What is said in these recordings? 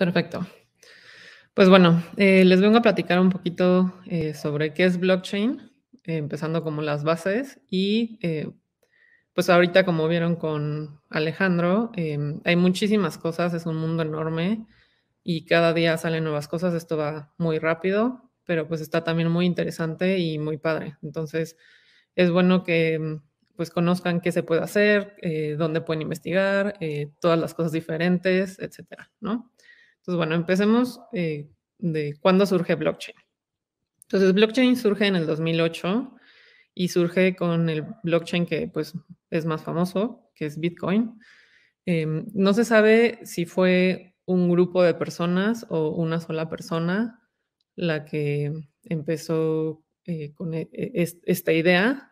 Perfecto. Pues bueno, eh, les vengo a platicar un poquito eh, sobre qué es blockchain, eh, empezando como las bases y pues ahorita como vieron con Alejandro, em, hay muchísimas cosas, es un mundo enorme y cada día salen nuevas cosas, esto va muy rápido, pero pues está también muy interesante y muy padre. Entonces es bueno que em, pues conozcan qué se puede hacer, dónde pueden investigar, todas las cosas diferentes, etcétera, ¿no? Entonces, bueno, empecemos eh, de cuándo surge blockchain. Entonces, blockchain surge en el 2008 y surge con el blockchain que pues, es más famoso, que es Bitcoin. Em, no se sabe si fue un grupo de personas o una sola persona la que empezó eh, con e, e, esta idea,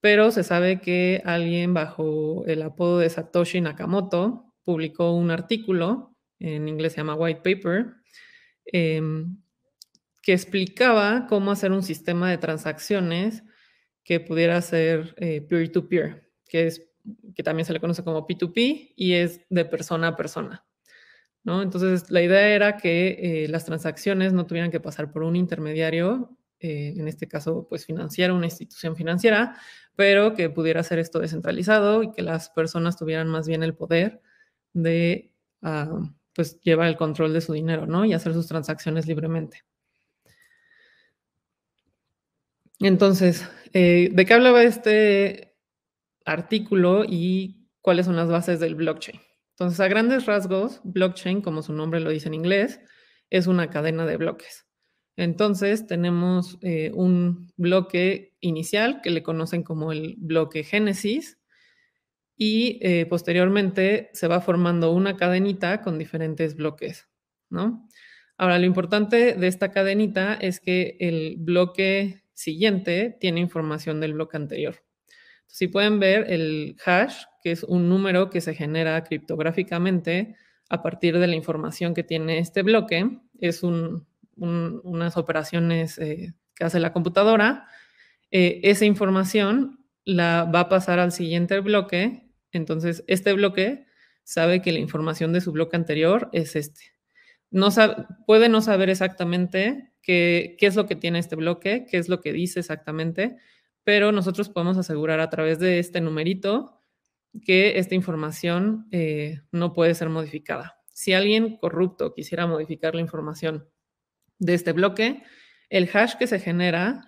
pero se sabe que alguien bajo el apodo de Satoshi Nakamoto publicó un artículo en inglés se llama White Paper, em, que explicaba cómo hacer un sistema de transacciones que pudiera ser eh, peer-to-peer, que, es, que también se le conoce como P2P y es de persona a persona. ¿no? Entonces, la idea era que eh, las transacciones no tuvieran que pasar por un intermediario, eh, en este caso, pues financiero, una institución financiera, pero que pudiera ser esto descentralizado y que las personas tuvieran más bien el poder de ah, pues lleva el control de su dinero, ¿no? Y hacer sus transacciones libremente. Entonces, eh, ¿de qué hablaba este artículo y cuáles son las bases del blockchain? Entonces, a grandes rasgos, blockchain, como su nombre lo dice en inglés, es una cadena de bloques. Entonces, tenemos eh, un bloque inicial que le conocen como el bloque génesis, y eh, posteriormente se va formando una cadenita con diferentes bloques, ¿no? Ahora, lo importante de esta cadenita es que el bloque siguiente tiene información del bloque anterior. si pueden ver el hash, que es un número que se genera criptográficamente a partir de la información que tiene este bloque, es unas operaciones eh, que hace la computadora. Eh, esa información la va a pasar al siguiente bloque entonces, este bloque sabe que la información de su bloque anterior es este. No puede no saber exactamente qué, es lo que tiene este bloque, qué es lo que dice exactamente, pero nosotros podemos asegurar a través de este numerito que esta información eh, no puede ser modificada. Si alguien corrupto quisiera modificar la información de este bloque, el hash que se genera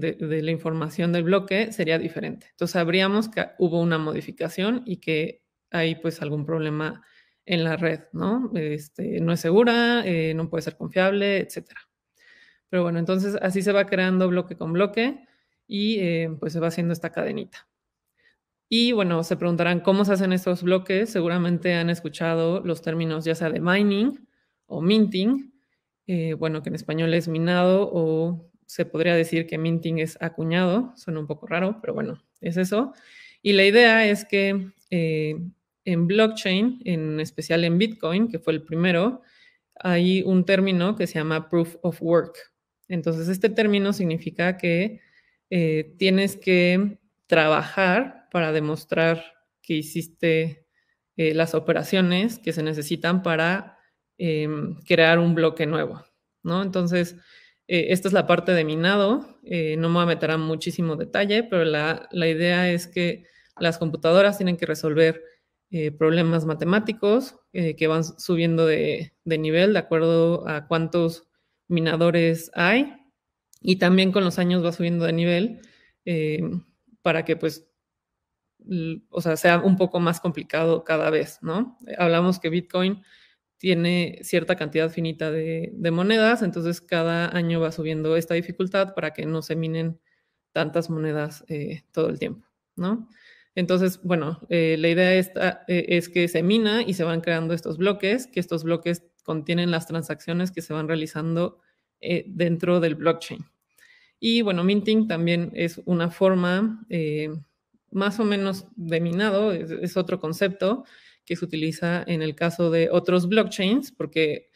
de, la información del bloque sería diferente. Entonces sabríamos que hubo una modificación y que hay pues algún problema en la red, ¿no? Este, no es segura, eh, no puede ser confiable, etc. Pero bueno, entonces así se va creando bloque con bloque y eh, pues se va haciendo esta cadenita. Y bueno, se preguntarán cómo se hacen estos bloques. Seguramente han escuchado los términos ya sea de mining o minting, eh, bueno, que en español es minado o se podría decir que minting es acuñado, suena un poco raro, pero bueno, es eso. Y la idea es que eh, en blockchain, en especial en Bitcoin, que fue el primero, hay un término que se llama proof of work. Entonces, este término significa que eh, tienes que trabajar para demostrar que hiciste eh, las operaciones que se necesitan para em, crear un bloque nuevo, ¿no? Entonces, eh, esta es la parte de minado, eh, no me voy a meter a muchísimo detalle, pero la, idea es que las computadoras tienen que resolver eh, problemas matemáticos que van subiendo de, nivel de acuerdo a cuántos minadores hay y también con los años va subiendo de nivel para que pues o sea sea un poco más complicado cada vez no hablamos que Bitcoin tiene cierta cantidad finita de, monedas, entonces cada año va subiendo esta dificultad para que no se minen tantas monedas eh, todo el tiempo, ¿no? Entonces, bueno, eh, la idea eh, es que se mina y se van creando estos bloques, que estos bloques contienen las transacciones que se van realizando dentro del blockchain. Y bueno, minting también es una forma más o menos de minado, es otro concepto, que se utiliza en el caso de otros blockchains, porque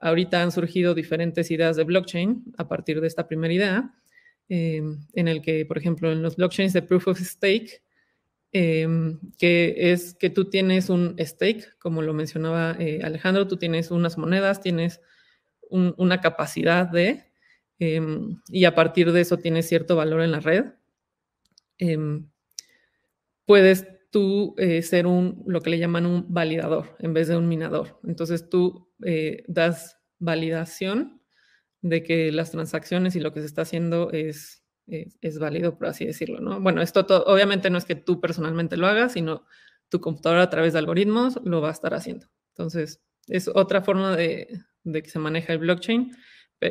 ahorita han surgido diferentes ideas de blockchain a partir de esta primera idea, eh, en el que, por ejemplo, en los blockchains de proof of stake, eh, que es que tú tienes un stake, como lo mencionaba eh, Alejandro, tú tienes unas monedas, tienes una capacidad de, y a partir de eso tienes cierto valor en la red. puedes tú eh, ser un, lo que le llaman un validador en vez de un minador. Entonces tú eh, das validación de que las transacciones y lo que se está haciendo es, es, válido, por así decirlo, ¿no? Bueno, esto obviamente no es que tú personalmente lo hagas, sino tu computadora a través de algoritmos lo va a estar haciendo. Entonces, es otra forma de, que se maneja el blockchain.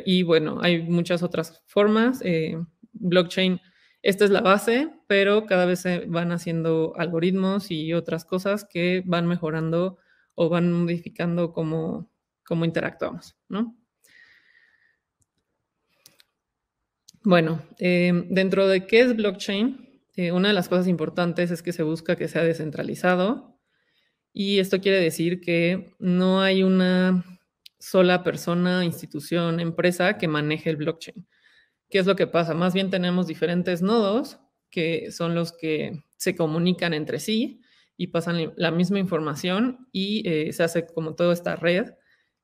Y bueno, hay muchas otras formas. Eh, blockchain esta es la base, pero cada vez se van haciendo algoritmos y otras cosas que van mejorando o van modificando cómo, interactuamos, ¿no? Bueno, eh, dentro de qué es blockchain, eh, una de las cosas importantes es que se busca que sea descentralizado y esto quiere decir que no hay una sola persona, institución, empresa que maneje el blockchain. ¿Qué es lo que pasa? Más bien tenemos diferentes nodos que son los que se comunican entre sí y pasan la misma información y eh, se hace como toda esta red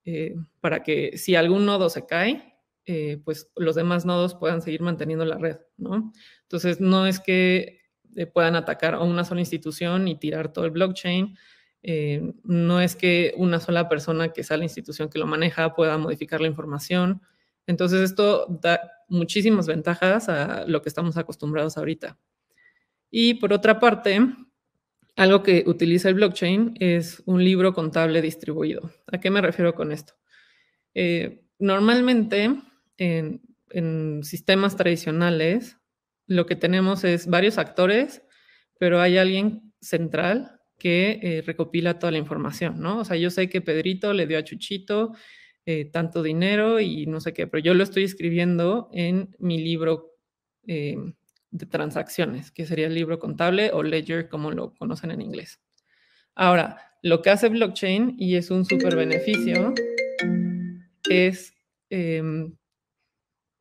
eh, para que si algún nodo se cae, eh, pues los demás nodos puedan seguir manteniendo la red, ¿no? Entonces, no es que puedan atacar a una sola institución y tirar todo el blockchain, no es que una sola persona que sea la institución que lo maneja pueda modificar la información. Entonces, esto da, muchísimas ventajas a lo que estamos acostumbrados ahorita. Y por otra parte, algo que utiliza el blockchain es un libro contable distribuido. ¿A qué me refiero con esto? Eh, normalmente en, sistemas tradicionales lo que tenemos es varios actores, pero hay alguien central que eh, recopila toda la información, ¿no? O sea, yo sé que Pedrito le dio a Chuchito eh, tanto dinero y no sé qué, pero yo lo estoy escribiendo en mi libro em, de transacciones, que sería el libro contable o ledger, como lo conocen en inglés. Ahora, lo que hace blockchain y es un súper beneficio es, em,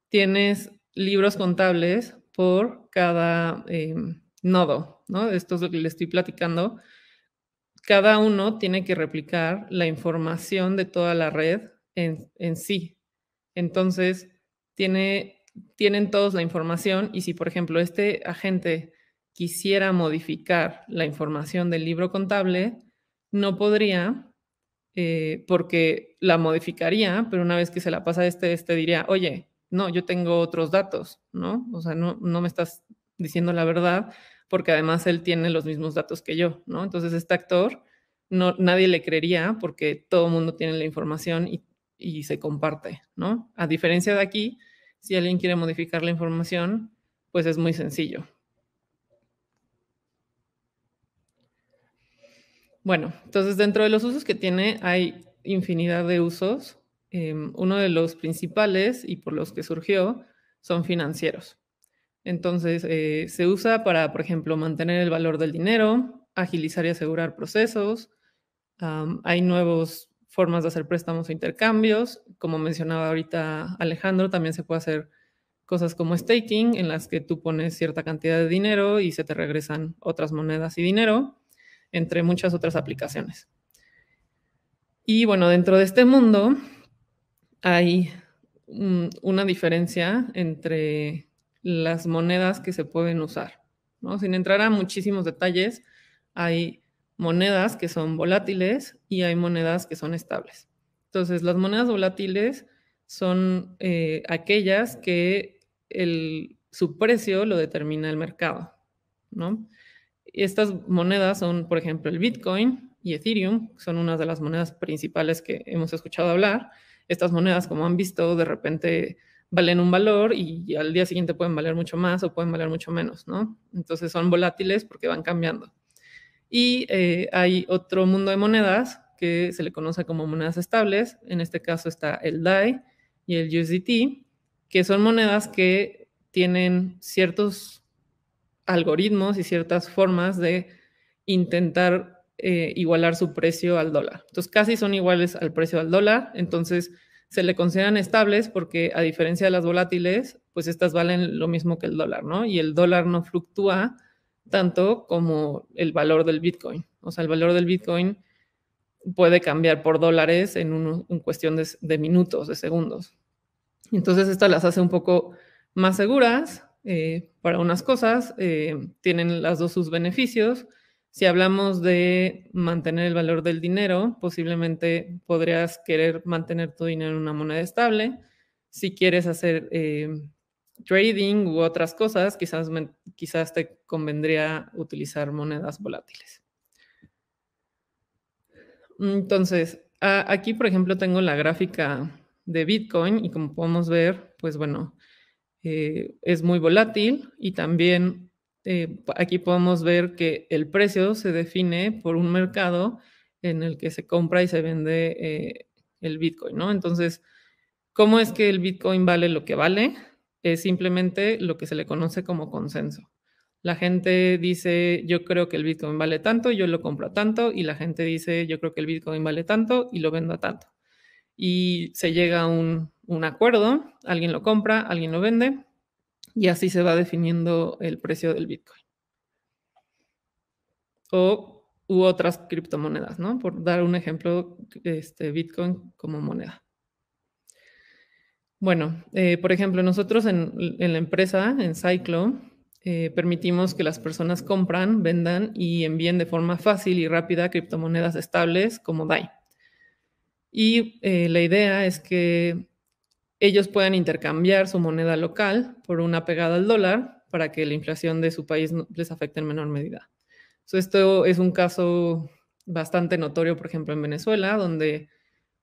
tienes libros contables por cada em, nodo, ¿no? Esto es lo que le estoy platicando. Cada uno tiene que replicar la información de toda la red en, sí. Entonces, tiene, tienen todos la información y si, por ejemplo, este agente quisiera modificar la información del libro contable, no podría eh, porque la modificaría, pero una vez que se la pasa a este, este diría, oye, no, yo tengo otros datos, ¿no? O sea, no, no me estás diciendo la verdad porque además él tiene los mismos datos que yo, ¿no? Entonces este actor no, nadie le creería porque todo el mundo tiene la información y y se comparte, ¿no? A diferencia de aquí, si alguien quiere modificar la información, pues es muy sencillo. Bueno, entonces dentro de los usos que tiene hay infinidad de usos. Em, uno de los principales y por los que surgió son financieros. Entonces eh, se usa para, por ejemplo, mantener el valor del dinero, agilizar y asegurar procesos. hay nuevos formas de hacer préstamos o intercambios. Como mencionaba ahorita Alejandro, también se puede hacer cosas como staking, en las que tú pones cierta cantidad de dinero y se te regresan otras monedas y dinero, entre muchas otras aplicaciones. Y bueno, dentro de este mundo hay mm, una diferencia entre las monedas que se pueden usar. ¿no? Sin entrar a muchísimos detalles, hay monedas que son volátiles y hay monedas que son estables. Entonces, las monedas volátiles son eh, aquellas que el, su precio lo determina el mercado, ¿no? Estas monedas son, por ejemplo, el Bitcoin y Ethereum, son unas de las monedas principales que hemos escuchado hablar. Estas monedas, como han visto, de repente valen un valor y al día siguiente pueden valer mucho más o pueden valer mucho menos, ¿no? Entonces son volátiles porque van cambiando. Y eh, hay otro mundo de monedas que se le conoce como monedas estables. En este caso está el DAI y el USDT, que son monedas que tienen ciertos algoritmos y ciertas formas de intentar eh, igualar su precio al dólar. Entonces, casi son iguales al precio al dólar. Entonces, se le consideran estables porque, a diferencia de las volátiles, pues estas valen lo mismo que el dólar, ¿no? Y el dólar no fluctúa tanto como el valor del Bitcoin. O sea, el valor del Bitcoin puede cambiar por dólares en un, cuestión de, minutos, de segundos. Entonces, esto las hace un poco más seguras eh, para unas cosas. Eh, tienen las dos sus beneficios. Si hablamos de mantener el valor del dinero, posiblemente podrías querer mantener tu dinero en una moneda estable. Si quieres hacer eh, trading u otras cosas, quizás, quizás te convendría utilizar monedas volátiles. Entonces, aquí, por ejemplo, tengo la gráfica de Bitcoin y como podemos ver, pues bueno, eh, es muy volátil y también eh, aquí podemos ver que el precio se define por un mercado en el que se compra y se vende eh, el Bitcoin, ¿no? Entonces, ¿cómo es que el Bitcoin vale lo que vale? es simplemente lo que se le conoce como consenso. La gente dice, yo creo que el Bitcoin vale tanto, yo lo compro a tanto, y la gente dice, yo creo que el Bitcoin vale tanto y lo vendo a tanto. Y se llega a un, acuerdo, alguien lo compra, alguien lo vende, y así se va definiendo el precio del Bitcoin. O u otras criptomonedas, ¿no? Por dar un ejemplo, este Bitcoin como moneda. Bueno, eh, por ejemplo, nosotros en, la empresa, en Cyclo, eh, permitimos que las personas compran, vendan y envíen de forma fácil y rápida criptomonedas estables como DAI. Y eh, la idea es que ellos puedan intercambiar su moneda local por una pegada al dólar para que la inflación de su país les afecte en menor medida. esto es un caso bastante notorio, por ejemplo, en Venezuela, donde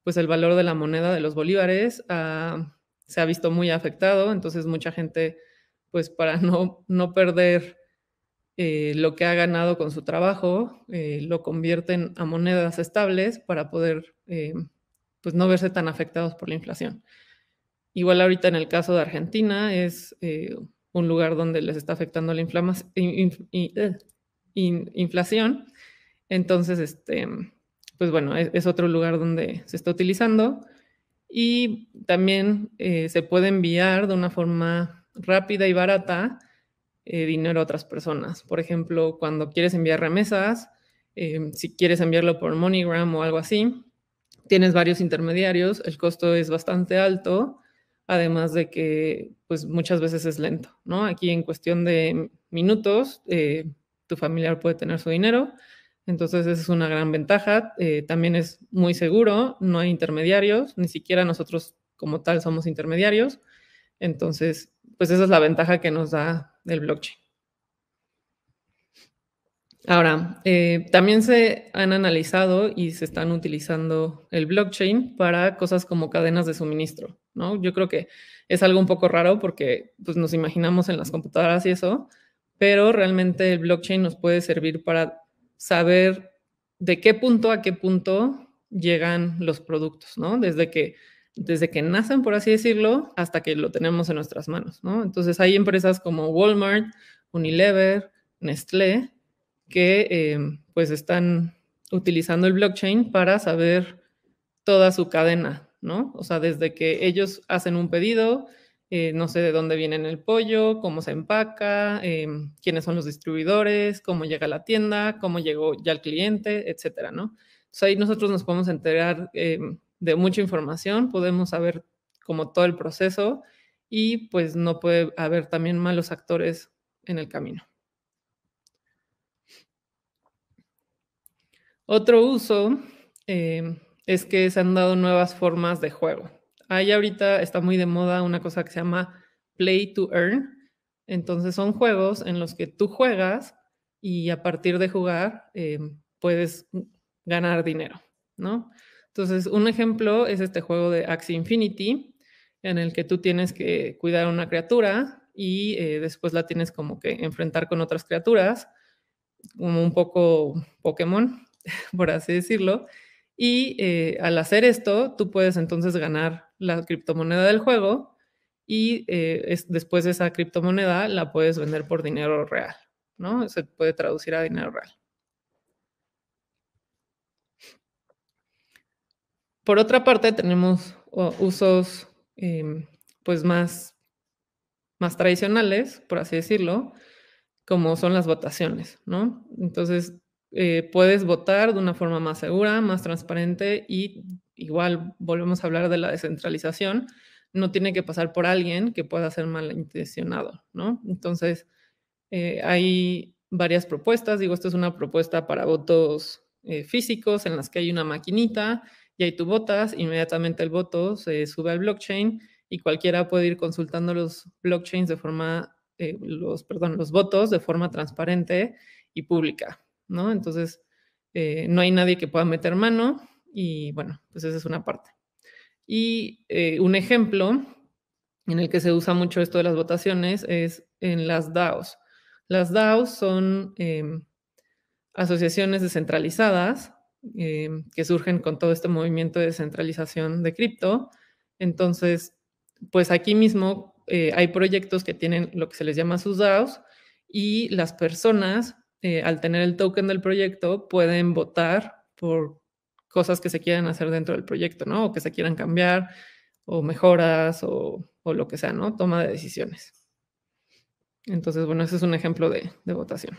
pues el valor de la moneda de los bolívares ha se ha visto muy afectado, entonces mucha gente, pues para no, no perder eh, lo que ha ganado con su trabajo, eh, lo convierten a monedas estables para poder, eh, pues no verse tan afectados por la inflación. Igual ahorita en el caso de Argentina es un lugar donde les está afectando la inflación, entonces, este, pues bueno, es otro lugar donde se está utilizando y también eh, se puede enviar de una forma rápida y barata eh, dinero a otras personas. Por ejemplo, cuando quieres enviar remesas, eh, si quieres enviarlo por MoneyGram o algo así, tienes varios intermediarios, el costo es bastante alto, además de que pues muchas veces es lento, ¿no? Aquí en cuestión de minutos, tu familiar puede tener su dinero entonces, esa es una gran ventaja. Eh, también es muy seguro, no hay intermediarios, ni siquiera nosotros como tal somos intermediarios. Entonces, pues esa es la ventaja que nos da el blockchain. Ahora, eh, también se han analizado y se están utilizando el blockchain para cosas como cadenas de suministro, ¿no? Yo creo que es algo un poco raro porque pues, nos imaginamos en las computadoras y eso, pero realmente el blockchain nos puede servir para saber de qué punto a qué punto llegan los productos, ¿no? Desde que, desde que nacen, por así decirlo, hasta que lo tenemos en nuestras manos, ¿no? Entonces hay empresas como Walmart, Unilever, Nestlé, que eh, pues están utilizando el blockchain para saber toda su cadena, ¿no? O sea, desde que ellos hacen un pedido, eh, no sé de dónde viene el pollo, cómo se empaca, em, quiénes son los distribuidores, cómo llega a la tienda, cómo llegó ya el cliente, etcétera, ¿no? Entonces ahí nosotros nos podemos enterar em, de mucha información, podemos saber como todo el proceso y pues no puede haber también malos actores en el camino. Otro uso em, es que se han dado nuevas formas de juego. Ahí ahorita está muy de moda una cosa que se llama Play to Earn. Entonces son juegos en los que tú juegas y a partir de jugar em, puedes ganar dinero, ¿no? Entonces, un ejemplo es este juego de Axie Infinity, en el que tú tienes que cuidar a una criatura y eh, después la tienes como que enfrentar con otras criaturas, como un poco Pokémon, por así decirlo. Y eh, al hacer esto, tú puedes entonces ganar la criptomoneda del juego y eh, es, después de esa criptomoneda la puedes vender por dinero real, ¿no? Se puede traducir a dinero real. Por otra parte, tenemos usos em, pues más, más tradicionales, por así decirlo, como son las votaciones, ¿no? Entonces, eh, puedes votar de una forma más segura, más transparente y igual volvemos a hablar de la descentralización, no tiene que pasar por alguien que pueda ser malintencionado, ¿no? Entonces, eh, hay varias propuestas, digo, esto es una propuesta para votos eh, físicos en las que hay una maquinita y ahí tú votas, inmediatamente el voto se sube al blockchain y cualquiera puede ir consultando los blockchains de forma, perdón, los votos de forma transparente y pública, ¿no? Entonces, eh, no hay nadie que pueda meter mano y bueno, pues esa es una parte. Y eh, un ejemplo en el que se usa mucho esto de las votaciones es en las DAOs. Las DAOs son em, asociaciones descentralizadas em, que surgen con todo este movimiento de descentralización de cripto. Entonces, pues aquí mismo eh, hay proyectos que tienen lo que se les llama sus DAOs y las personas eh, al tener el token del proyecto, pueden votar por cosas que se quieran hacer dentro del proyecto, ¿no? O que se quieran cambiar, o mejoras, o, lo que sea, ¿no? Toma de decisiones. Entonces, bueno, ese es un ejemplo de, votación.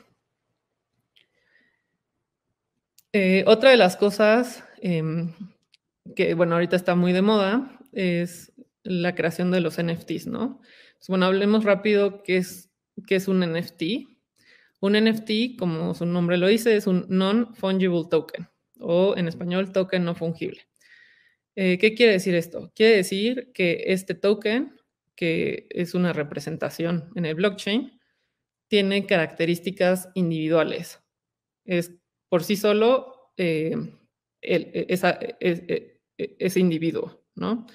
Eh, otra de las cosas em, que, bueno, ahorita está muy de moda es la creación de los NFTs, ¿no? Pues, bueno, hablemos rápido qué es, qué es un NFT. Un NFT, como su nombre lo dice, es un non-fungible token o en español token no fungible. Eh, ¿Qué quiere decir esto? Quiere decir que este token, que es una representación en el blockchain, tiene características individuales. Es por sí solo eh, e, e, e, ese individuo, ¿no?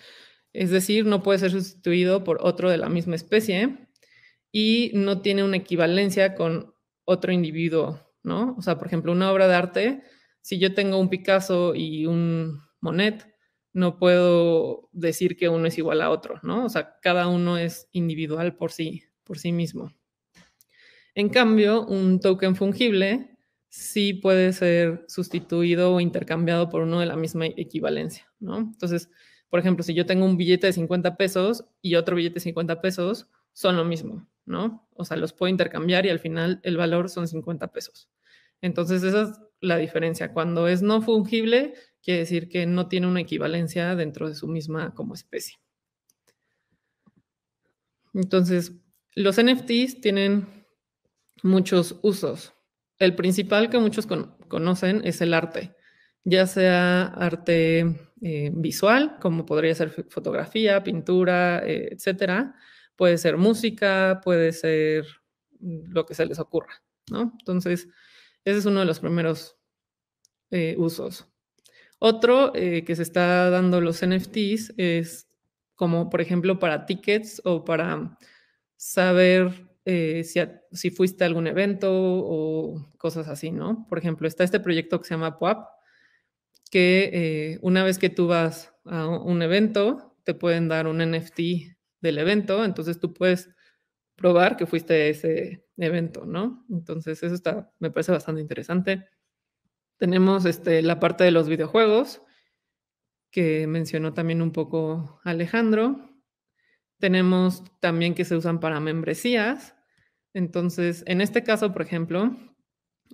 Es decir, no puede ser sustituido por otro de la misma especie y no tiene una equivalencia con otro individuo, ¿no? O sea, por ejemplo, una obra de arte, si yo tengo un Picasso y un Monet, no puedo decir que uno es igual a otro, ¿no? O sea, cada uno es individual por sí, por sí mismo. En cambio, un token fungible sí puede ser sustituido o intercambiado por uno de la misma equivalencia, ¿no? Entonces, por ejemplo, si yo tengo un billete de 50 pesos y otro billete de 50 pesos, son lo mismo. ¿no? O sea, los puedo intercambiar y al final el valor son 50 pesos. Entonces, esa es la diferencia. Cuando es no fungible, quiere decir que no tiene una equivalencia dentro de su misma como especie. Entonces, los NFTs tienen muchos usos. El principal que muchos conocen es el arte, ya sea arte eh, visual, como podría ser fotografía, pintura, eh, etcétera, puede ser música, puede ser mm, lo que se les ocurra, ¿no? Entonces, ese es uno de los primeros eh, usos. Otro eh, que se está dando los NFTs es como, por ejemplo, para tickets o para saber eh, si, si, fuiste a algún evento o cosas así, ¿no? Por ejemplo, está este proyecto que se llama PUAP, que una vez que tú vas a un evento, te pueden dar un NFT del evento, entonces tú puedes probar que fuiste a ese evento, ¿no? Entonces eso está, me parece bastante interesante. Tenemos este, la parte de los videojuegos, que mencionó también un poco Alejandro. Tenemos también que se usan para membresías. Entonces, en este caso, por ejemplo,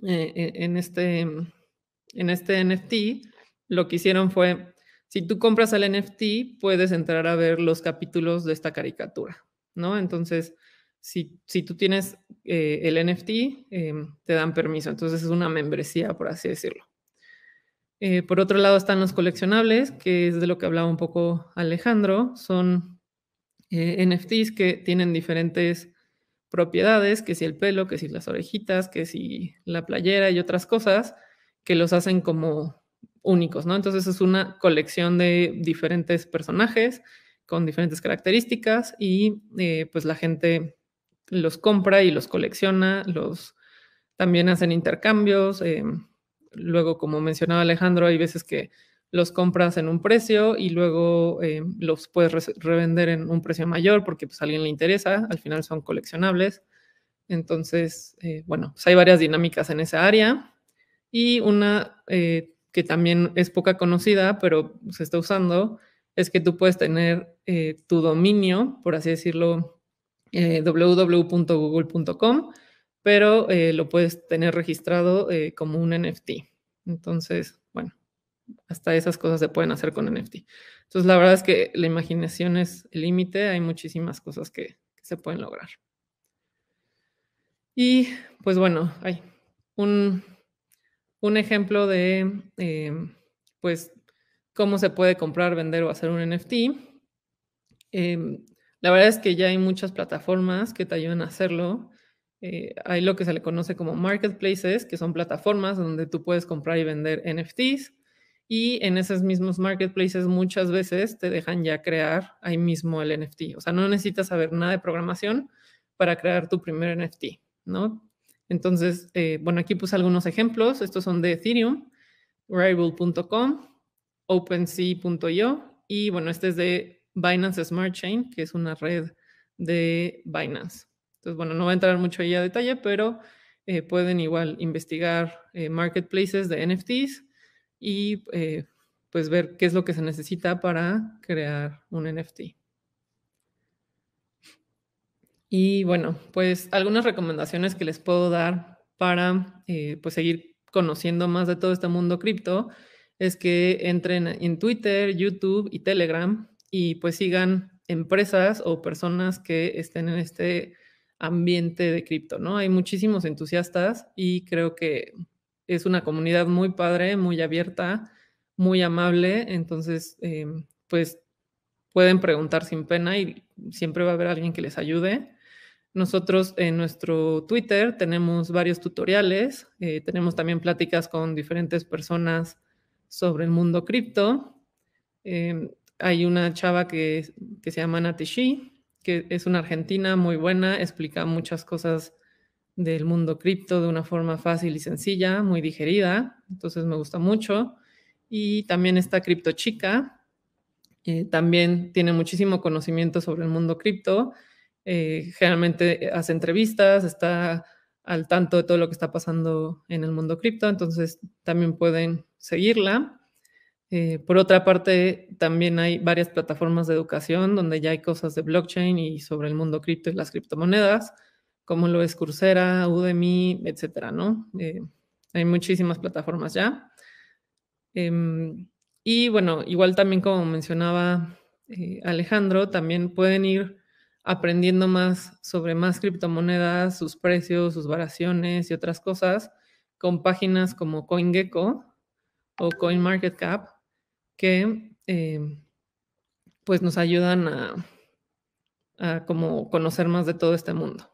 eh, eh, en, este, en este NFT, lo que hicieron fue si tú compras el NFT, puedes entrar a ver los capítulos de esta caricatura, ¿no? Entonces, si, si tú tienes eh, el NFT, em, te dan permiso. Entonces es una membresía, por así decirlo. Eh, por otro lado están los coleccionables, que es de lo que hablaba un poco Alejandro. Son eh, NFTs que tienen diferentes propiedades, que si el pelo, que si las orejitas, que si la playera y otras cosas, que los hacen como únicos, ¿no? Entonces es una colección de diferentes personajes con diferentes características y eh, pues la gente los compra y los colecciona, los también hacen intercambios. Eh, luego, como mencionaba Alejandro, hay veces que los compras en un precio y luego eh, los puedes revender en un precio mayor porque pues a alguien le interesa, al final son coleccionables. Entonces, bueno, pues hay varias dinámicas en esa área. Y una que también es poca conocida, pero se está usando, es que tú puedes tener eh, tu dominio, por así decirlo, eh, www.google.com, pero eh, lo puedes tener registrado como un NFT. Entonces, bueno, hasta esas cosas se pueden hacer con NFT. Entonces, la verdad es que la imaginación es el límite, hay muchísimas cosas que, se pueden lograr. Y pues bueno, hay un un ejemplo de, eh, pues, cómo se puede comprar, vender o hacer un NFT. Em, la verdad es que ya hay muchas plataformas que te ayudan a hacerlo. Eh, hay lo que se le conoce como marketplaces, que son plataformas donde tú puedes comprar y vender NFTs. Y en esos mismos marketplaces muchas veces te dejan ya crear ahí mismo el NFT. O sea, no necesitas saber nada de programación para crear tu primer NFT, ¿no? Entonces, eh, bueno, aquí puse algunos ejemplos. Estos son de Ethereum, variable.com, OpenSea.io y bueno, este es de Binance Smart Chain, que es una red de Binance. Entonces, bueno, no voy a entrar mucho ahí a detalle, pero eh, pueden igual investigar eh, marketplaces de NFTs y pues ver qué es lo que se necesita para crear un NFT. Y bueno, pues algunas recomendaciones que les puedo dar para eh, pues, seguir conociendo más de todo este mundo cripto es que entren en Twitter, YouTube y Telegram y pues sigan empresas o personas que estén en este ambiente de cripto, ¿no? Hay muchísimos entusiastas y creo que es una comunidad muy padre, muy abierta, muy amable, entonces eh, pues pueden preguntar sin pena y siempre va a haber alguien que les ayude. Nosotros en nuestro Twitter tenemos varios tutoriales, eh, tenemos también pláticas con diferentes personas sobre el mundo cripto. Eh, hay una chava que, que se llama Natishi, que es una argentina muy buena, explica muchas cosas del mundo cripto de una forma fácil y sencilla, muy digerida, entonces me gusta mucho. Y también está Cripto Chica, eh, también tiene muchísimo conocimiento sobre el mundo cripto eh, generalmente hace entrevistas, está al tanto de todo lo que está pasando en el mundo cripto, entonces también pueden seguirla. Eh, por otra parte, también hay varias plataformas de educación donde ya hay cosas de blockchain y sobre el mundo cripto y las criptomonedas, como lo es Coursera, Udemy, etcétera, ¿no? Eh, hay muchísimas plataformas ya. Em, y bueno, igual también como mencionaba Alejandro, también pueden ir aprendiendo más sobre más criptomonedas, sus precios, sus variaciones y otras cosas con páginas como CoinGecko o CoinMarketCap que eh, pues nos ayudan a, como conocer más de todo este mundo.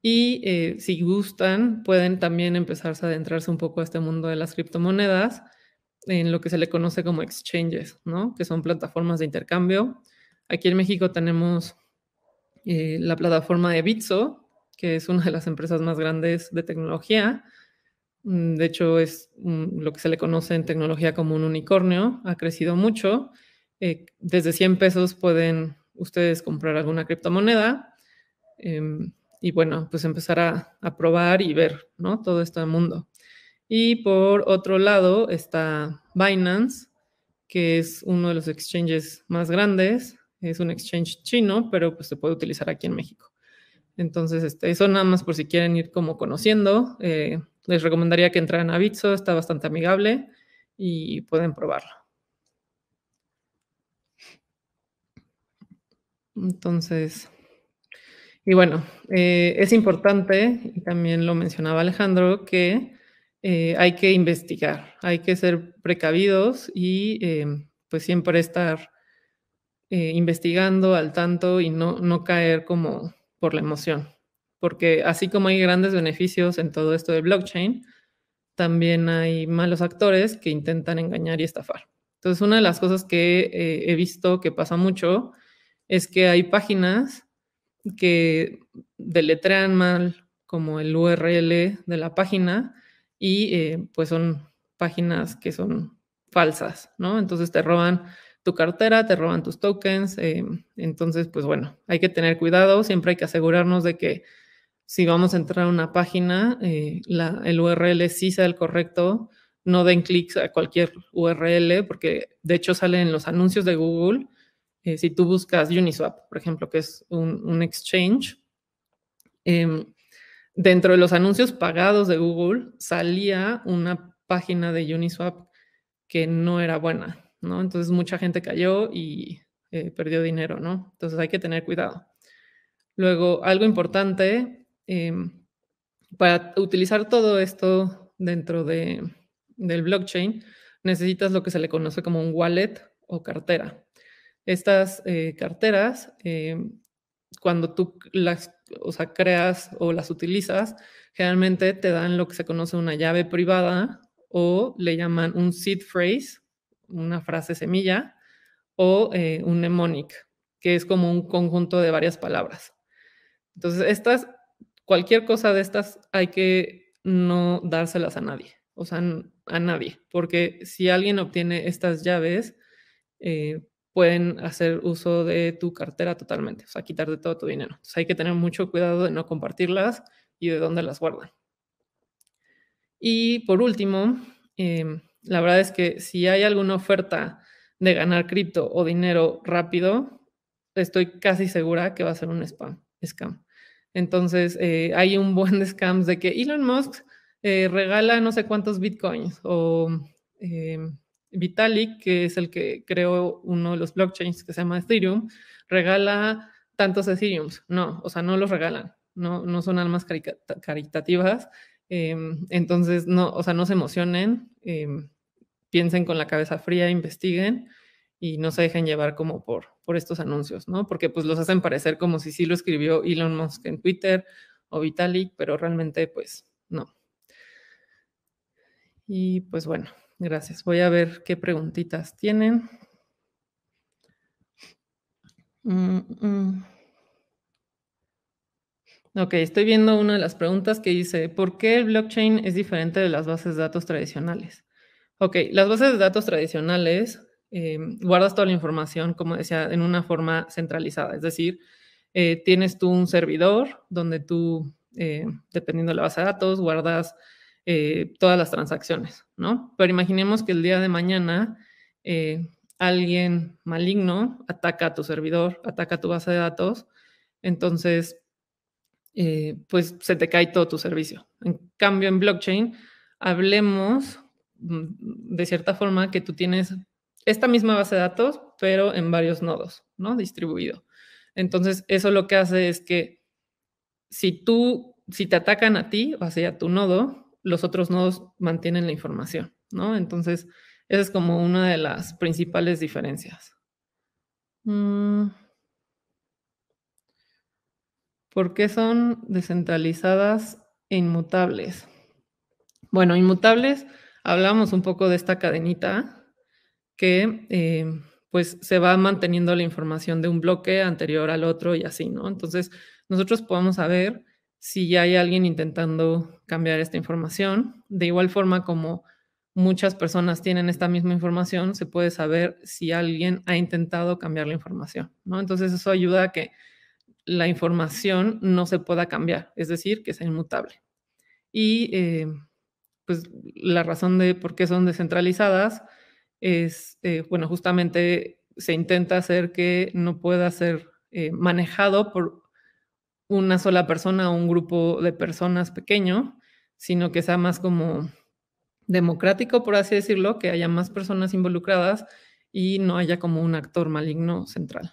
Y eh, si gustan, pueden también empezarse a adentrarse un poco a este mundo de las criptomonedas en lo que se le conoce como exchanges, ¿no? Que son plataformas de intercambio Aquí en México tenemos eh, la plataforma de Bitso, que es una de las empresas más grandes de tecnología. Mm, de hecho, es mm, lo que se le conoce en tecnología como un unicornio. Ha crecido mucho. Eh, desde 100 pesos pueden ustedes comprar alguna criptomoneda. Em, y bueno, pues empezar a, probar y ver, ¿no? Todo este mundo. Y por otro lado está Binance, que es uno de los exchanges más grandes es un exchange chino, pero pues se puede utilizar aquí en México. Entonces, este, eso nada más por si quieren ir como conociendo. Eh, les recomendaría que entraran a Bitso, está bastante amigable y pueden probarlo. Entonces, y bueno, eh, es importante, y también lo mencionaba Alejandro, que eh, hay que investigar, hay que ser precavidos y pues siempre estar eh, investigando al tanto y no, no caer como por la emoción. Porque así como hay grandes beneficios en todo esto de blockchain, también hay malos actores que intentan engañar y estafar. Entonces, una de las cosas que eh, he visto que pasa mucho es que hay páginas que deletrean mal como el URL de la página y eh, pues son páginas que son falsas, ¿no? Entonces te roban tu cartera, te roban tus tokens. Eh, entonces, pues bueno, hay que tener cuidado, siempre hay que asegurarnos de que si vamos a entrar a una página, eh, el URL sí sea el correcto, no den clics a cualquier URL, porque de hecho salen los anuncios de Google. Eh, si tú buscas Uniswap, por ejemplo, que es un, exchange, em, dentro de los anuncios pagados de Google salía una página de Uniswap que no era buena. ¿no? Entonces mucha gente cayó y eh, perdió dinero, ¿no? Entonces hay que tener cuidado. Luego, algo importante, em, para utilizar todo esto dentro del blockchain, necesitas lo que se le conoce como un wallet o cartera. Estas eh, carteras, em, cuando tú las creas o las utilizas, generalmente te dan lo que se conoce una llave privada o le llaman un seed phrase, una frase semilla, o eh, un mnemonic, que es como un conjunto de varias palabras. Entonces, estas, cualquier cosa de estas hay que no dárselas a nadie, o sea, a nadie, porque si alguien obtiene estas llaves, eh, pueden hacer uso de tu cartera totalmente, o sea, quitarte todo tu dinero. Entonces, hay que tener mucho cuidado de no compartirlas y de dónde las guardan. Y por último, em, la verdad es que si hay alguna oferta de ganar cripto o dinero rápido, estoy casi segura que va a ser un spam, scam. Entonces, eh, hay un buen de scams de que Elon Musk eh, regala no sé cuántos bitcoins o eh, Vitalik, que es el que creó uno de los blockchains que se llama Ethereum, regala tantos Ethereums. No, o sea, no los regalan, no, no son almas caritativas. Em, entonces, no, o sea, no se emocionen. Em, piensen con la cabeza fría, investiguen y no se dejen llevar como por, por estos anuncios, ¿no? Porque pues los hacen parecer como si sí lo escribió Elon Musk en Twitter o Vitalik, pero realmente pues no. Y pues bueno, gracias. Voy a ver qué preguntitas tienen. Mm, mm. Ok, estoy viendo una de las preguntas que dice, ¿por qué el blockchain es diferente de las bases de datos tradicionales? Ok, las bases de datos tradicionales eh, guardas toda la información, como decía, en una forma centralizada. Es decir, eh, tienes tú un servidor donde tú, eh, dependiendo de la base de datos, guardas todas las transacciones, ¿no? Pero imaginemos que el día de mañana alguien maligno ataca a tu servidor, ataca a tu base de datos, entonces, pues se te cae todo tu servicio. En cambio, en blockchain, hablemos Mm, de cierta forma que tú tienes esta misma base de datos, pero en varios nodos, ¿no? Distribuido. Entonces, eso lo que hace es que si tú, si te atacan a ti o a tu nodo, los otros nodos mantienen la información, ¿no? Entonces, esa es como una de las principales diferencias. Mm. ¿Por qué son descentralizadas e inmutables? Bueno, inmutables hablábamos un poco de esta cadenita que eh, pues se va manteniendo la información de un bloque anterior al otro y así, ¿no? Entonces, nosotros podemos saber si ya hay alguien intentando cambiar esta información. De igual forma como muchas personas tienen esta misma información, se puede saber si alguien ha intentado cambiar la información, ¿no? Entonces, eso ayuda a que la información no se pueda cambiar, es decir, que sea inmutable. Y eh, pues la razón de por qué son descentralizadas es, eh, bueno, justamente se intenta hacer que no pueda ser eh, manejado por una sola persona o un grupo de personas pequeño, sino que sea más como democrático, por así decirlo, que haya más personas involucradas y no haya como un actor maligno central.